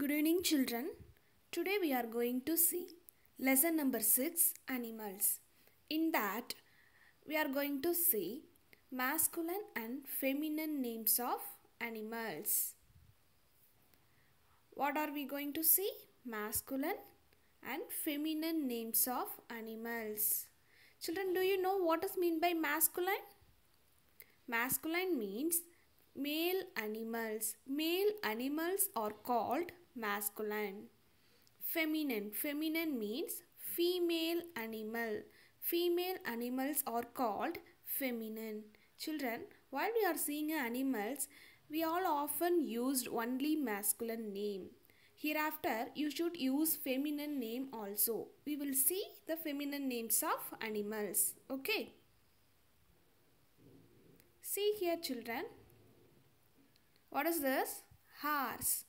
Good evening children. Today we are going to see lesson number 6 animals. In that we are going to see masculine and feminine names of animals. What are we going to see? Masculine and feminine names of animals. Children, do you know what is mean by masculine? Masculine means male animals. Male animals are called masculine. Feminine. Feminine means female animal. Female animals are called feminine. Children, while we are seeing animals, we all often used only masculine name. Hereafter, you should use feminine name also. We will see the feminine names of animals. Okay. See here children. What is this? Horse.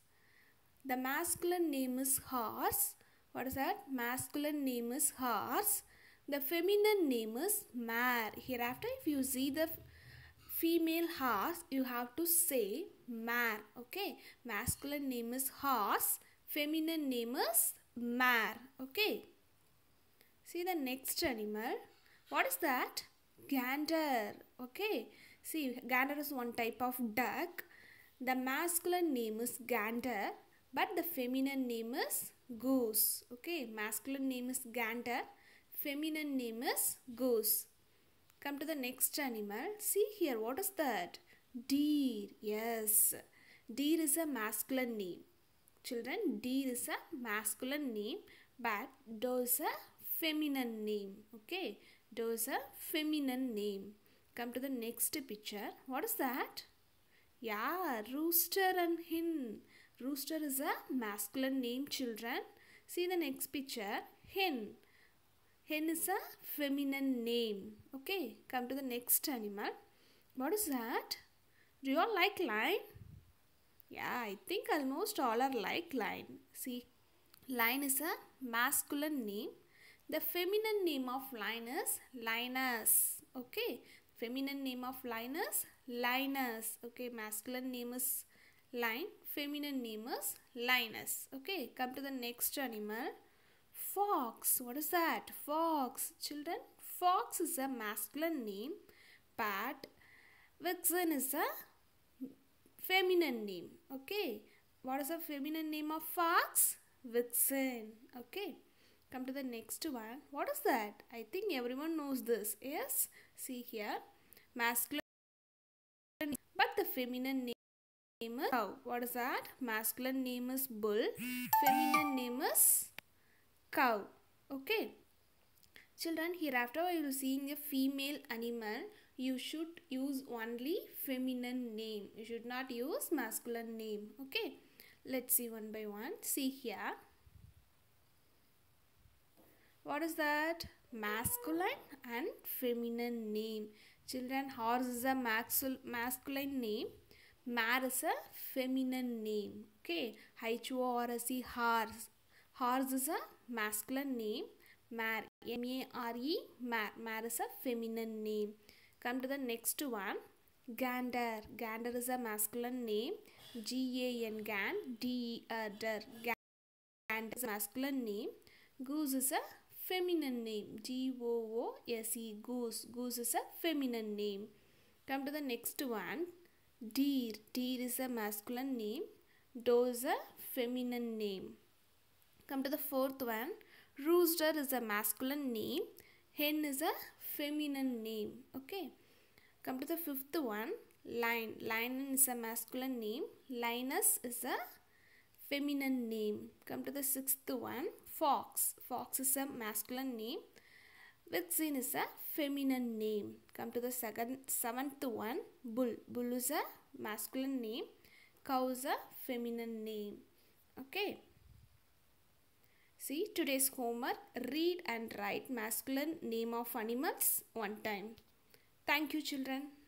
The masculine name is horse. What is that? Masculine name is horse. The feminine name is mare. Hereafter, if you see the female horse, you have to say mare. Okay. Masculine name is horse. Feminine name is mare. Okay. See the next animal. What is that? Gander. Okay. See, gander is one type of duck. The masculine name is gander but the feminine name is goose. Okay, masculine name is gander, feminine name is goose. Come to the next animal. See here, what is that? Deer. Yes, deer is a masculine name. Children, deer is a masculine name, but doe is a feminine name. Okay, doe is a feminine name. Come to the next picture. What is that? Yeah, rooster and hen. Rooster is a masculine name children. See the next picture. Hen. Hen is a feminine name. Okay. Come to the next animal. What is that? Do you all like lion? Yeah, I think almost all are like lion. See, lion is a masculine name. The feminine name of lion is lioness. Okay. Feminine name of lion is lioness. Okay. Masculine name is lion. Feminine name is Linus. Okay, come to the next animal. Fox. What is that? Fox. Children, fox is a masculine name. But vixen is a feminine name. Okay, what is the feminine name of fox? Vixen. Okay come to the next one what is that i think everyone knows this yes see here masculine but the feminine name name is cow. What is that? Masculine name is bull. Feminine name is cow. Okay. Children, hereafter you will seeing a female animal. You should use only feminine name. You should not use masculine name. Okay. Let's see one by one. See here. What is that? Masculine and feminine name. Children, horse is a masculine name Mare is a feminine name. Okay. Haichua or see horse. Horse is a masculine name. Mare. M-A-R-E. Mare. Mare is a feminine name. Come to the next one. Gander. Gander is a masculine name. G-A-N. Gan. D-E-R. Gander is a masculine name. Goose is a feminine name. G-O-O-S-E. Goose. Goose is a feminine name. Come to the next one. Deer. Deer is a masculine name. Doe is a feminine name. Come to the fourth one. Rooster is a masculine name. Hen is a feminine name. Okay. Come to the fifth one. Lion. Lion is a masculine name. Linus is a feminine name. Come to the sixth one. Fox. Fox is a masculine name. Vixen is a feminine name. Come to the second, seventh one. Bull. Bull is a masculine name. Cow is a feminine name. Okay. See today's homework. Read and write masculine name of animals one time. Thank you children.